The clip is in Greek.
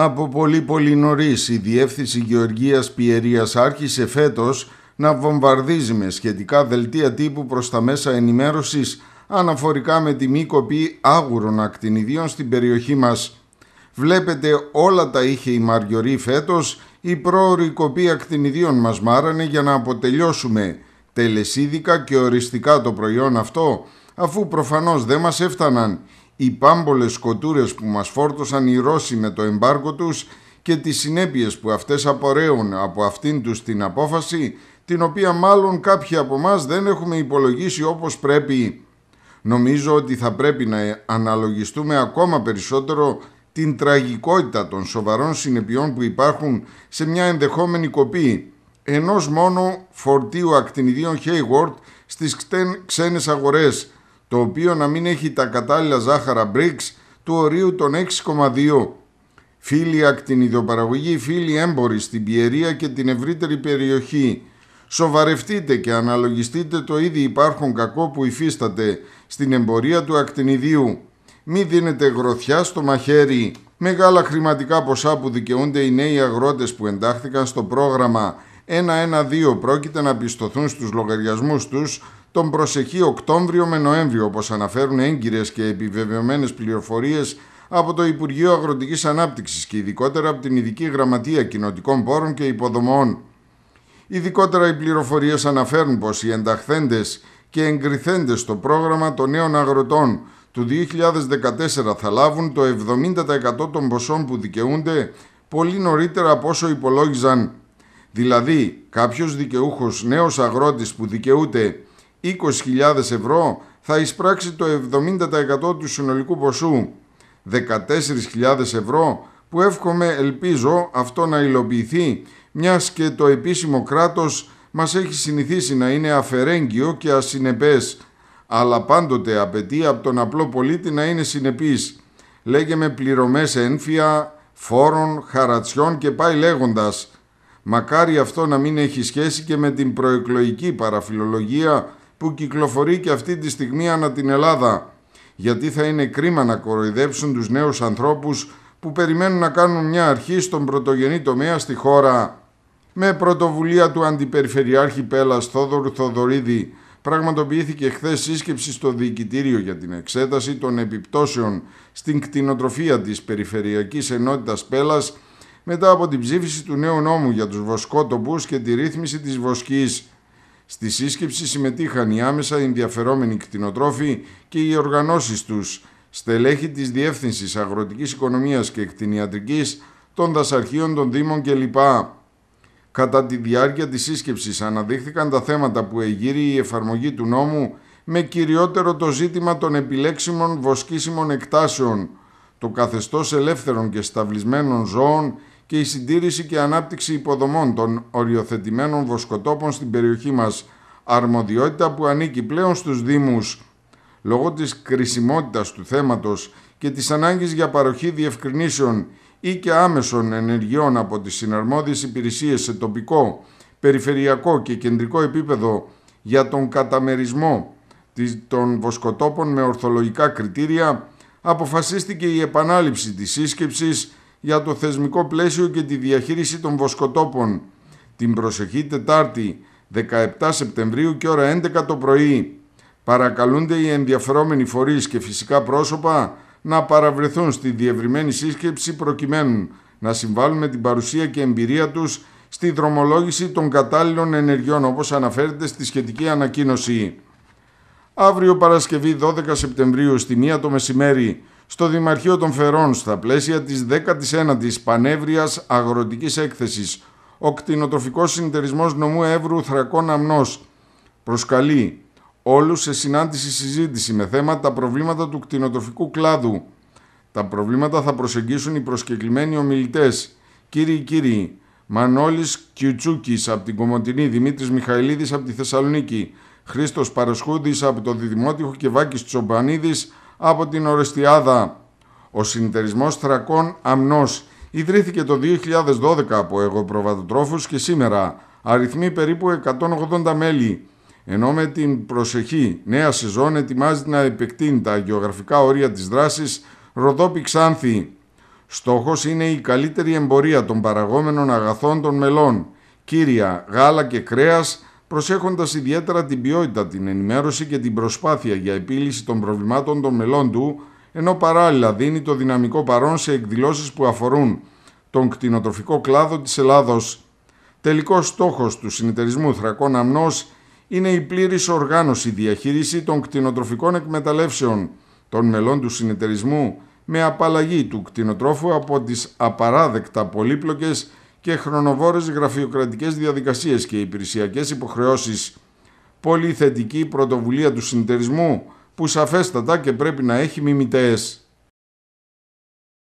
Από πολύ πολύ νωρίς η Διεύθυνση Γεωργίας Πιερίας άρχισε φέτος να βομβαρδίζει με σχετικά δελτία τύπου προς τα μέσα ενημέρωσης αναφορικά με τη μη κοπή άγουρων ακτινιδίων στην περιοχή μας. Βλέπετε όλα τα είχε η Μαριωρή φέτος, η πρόορη κοπή ακτινιδίων μας μάρανε για να αποτελειώσουμε τελεσίδικα και οριστικά το προϊόν αυτό, αφού προφανώς δεν μας έφταναν οι πάμπολες σκοτούρες που μας φόρτωσαν οι Ρώσοι με το εμπάργκο τους και τις συνέπειες που αυτές απορρέουν από αυτήν τους την απόφαση, την οποία μάλλον κάποιοι από εμάς δεν έχουμε υπολογίσει όπως πρέπει. Νομίζω ότι θα πρέπει να αναλογιστούμε ακόμα περισσότερο την τραγικότητα των σοβαρών συνεπειών που υπάρχουν σε μια ενδεχόμενη κοπή ενός μόνο φορτίου ακτινιδίων Hayward στις ξένες αγορές, το οποίο να μην έχει τα κατάλληλα ζάχαρα BRICS του ορίου των 6,2. Φίλοι ακτινιδοπαραγωγοί, φίλοι έμποροι στην Πιερία και την ευρύτερη περιοχή. Σοβαρευτείτε και αναλογιστείτε το ήδη υπάρχον κακό που υφίσταται στην εμπορία του ακτινιδίου. Μη δίνετε γροθιά στο μαχαίρι. Μεγάλα χρηματικά ποσά που δικαιούνται οι νέοι αγρότες που εντάχθηκαν στο πρόγραμμα 112 πρόκειται να πιστοθούν στους λογαριασμούς τους τον προσεχή Οκτώβριο με Νοέμβριο, όπως αναφέρουν έγκυρες και επιβεβαιωμένες πληροφορίες από το Υπουργείο Αγροτικής Ανάπτυξης και ειδικότερα από την Ειδική Γραμματεία Κοινοτικών Πόρων και Υποδομών. Ειδικότερα οι πληροφορίες αναφέρουν πως οι ενταχθέντες και εγκριθέντες στο πρόγραμμα των νέων αγροτών του 2014 θα λάβουν το 70% των ποσών που δικαιούνται πολύ νωρίτερα από όσο υπολόγιζαν. Δηλαδή, κάποιος δικαιούχος νέος αγρότης που δικαιούται 20.000 ευρώ θα εισπράξει το 70% του συνολικού ποσού. 14.000 ευρώ που εύχομαι ελπίζω αυτό να υλοποιηθεί μιας και το επίσημο κράτος μας έχει συνηθίσει να είναι αφερέγγυο και ασυνεπές αλλά πάντοτε απαιτεί από τον απλό πολίτη να είναι συνεπής. Λέγε με πληρωμές ένφια, φόρων, χαρατσιών και πάει λέγοντας. Μακάρι αυτό να μην έχει σχέση και με την προεκλογική παραφιλολογία που κυκλοφορεί και αυτή τη στιγμή ανά την Ελλάδα. Γιατί θα είναι κρίμα να κοροϊδέψουν τους νέους ανθρώπους που περιμένουν να κάνουν μια αρχή στον πρωτογενή τομέα στη χώρα. Με πρωτοβουλία του Αντιπεριφερειάρχη Πέλλας Θόδωρου Θοδωρίδη πραγματοποιήθηκε χθες σύσκεψη στο Διοικητήριο για την εξέταση των επιπτώσεων στην κτηνοτροφία της Περιφερειακής Ενότητας Πέλλας μετά από την ψήφιση του νέου νόμου για τους βοσκότοπους και τη ρύθμιση της βοσκής. Στη σύσκεψη συμμετείχαν οι άμεσα ενδιαφερόμενοι κτηνοτρόφοι και οι οργανώσεις τους, στελέχη της Διεύθυνσης Αγροτικής Οικονομίας και Κτηνιατρικής, των δασαρχείων των Δήμων κλπ. Κατά τη διάρκεια της σύσκεψης αναδείχθηκαν τα θέματα που εγείρει η εφαρμογή του νόμου με κυριότερο το ζήτημα των επιλέξιμων βοσκήσιμων εκτάσεων, το καθεστώς ελεύθερων και σταυλισμένων ζώων και η συντήρηση και ανάπτυξη υποδομών των οριοθετημένων βοσκοτόπων στην περιοχή μας, αρμοδιότητα που ανήκει πλέον στους Δήμους. Λόγω της κρισιμότητας του θέματος και της ανάγκης για παροχή διευκρινήσεων ή και άμεσων ενεργειών από τις συναρμόδιες υπηρεσίες σε τοπικό, περιφερειακό και κεντρικό επίπεδο για τον καταμερισμό των βοσκοτόπων με ορθολογικά κριτήρια, αποφασίστηκε η επανάληψη της σύσκεψης για το θεσμικό πλαίσιο και τη διαχείριση των βοσκοτόπων την προσεχή Τετάρτη 17 Σεπτεμβρίου και ώρα 11 το πρωί. Παρακαλούνται οι ενδιαφερόμενοι φορείς και φυσικά πρόσωπα να παραβρεθούν στη διευρυμένη σύσκεψη προκειμένου να συμβάλλουν με την παρουσία και εμπειρία τους στη δρομολόγηση των κατάλληλων ενεργειών όπως αναφέρεται στη σχετική ανακοίνωση. Αύριο Παρασκευή 12 Σεπτεμβρίου στη 1 το μεσημέρι στο Δημαρχείο των Φερών στα πλαίσια της 19ης Πανεύριας Αγροτικής Έκθεσης. Ο κτηνοτροφικός συνεταιρισμός νομού Εύρου Θρακών Αμνός προσκαλεί όλους σε συνάντηση συζήτηση με θέμα τα προβλήματα του κτηνοτροφικού κλάδου. Τα προβλήματα θα προσεγγίσουν οι προσκεκλημένοι ομιλητές. Κύριοι, κύριοι, Μανώλης Κιουτσούκης από την Κομωτινή, Δημήτρης Μιχαηλίδης από τη Θεσσαλονίκη, Χρήστος Παρασχούδης από το Δημότυχο και Βάκης Τσομπανίδης από την Ορεστιάδα. Ο συνεταιρισμός Θρακών Αμνός ιδρύθηκε το 2012 από εγωπροβατοτρόφους και σήμερα αριθμεί περίπου 180 μέλη, ενώ με την προσεχή νέα σεζόν ετοιμάζεται να επεκτείνει τα γεωγραφικά όρια της δράσης Ροδόπη Ξάνθη. Στόχος είναι η καλύτερη εμπορία των παραγόμενων αγαθών των μελών, κύρια, γάλα και κρέας, Προσέχοντας ιδιαίτερα την ποιότητα, την ενημέρωση και την προσπάθεια για επίλυση των προβλημάτων των μελών του, ενώ παράλληλα δίνει το δυναμικό παρόν σε εκδηλώσεις που αφορούν τον κτηνοτροφικό κλάδο της Ελλάδος. Τελικός στόχος του συνεταιρισμού Θρακών Αμνός είναι η πλήρης οργάνωση διαχείριση των κτηνοτροφικών εκμεταλλεύσεων των μελών του συνεταιρισμού με απαλλαγή του κτηνοτρόφου από τις απαράδεκτα πολύπλοκες και χρονοβόρες γραφειοκρατικές διαδικασίες και υπηρεσιακές υποχρεώσεις. Πολύ θετική πρωτοβουλία του συνεταιρισμού που σαφέστατα και πρέπει να έχει μιμητές.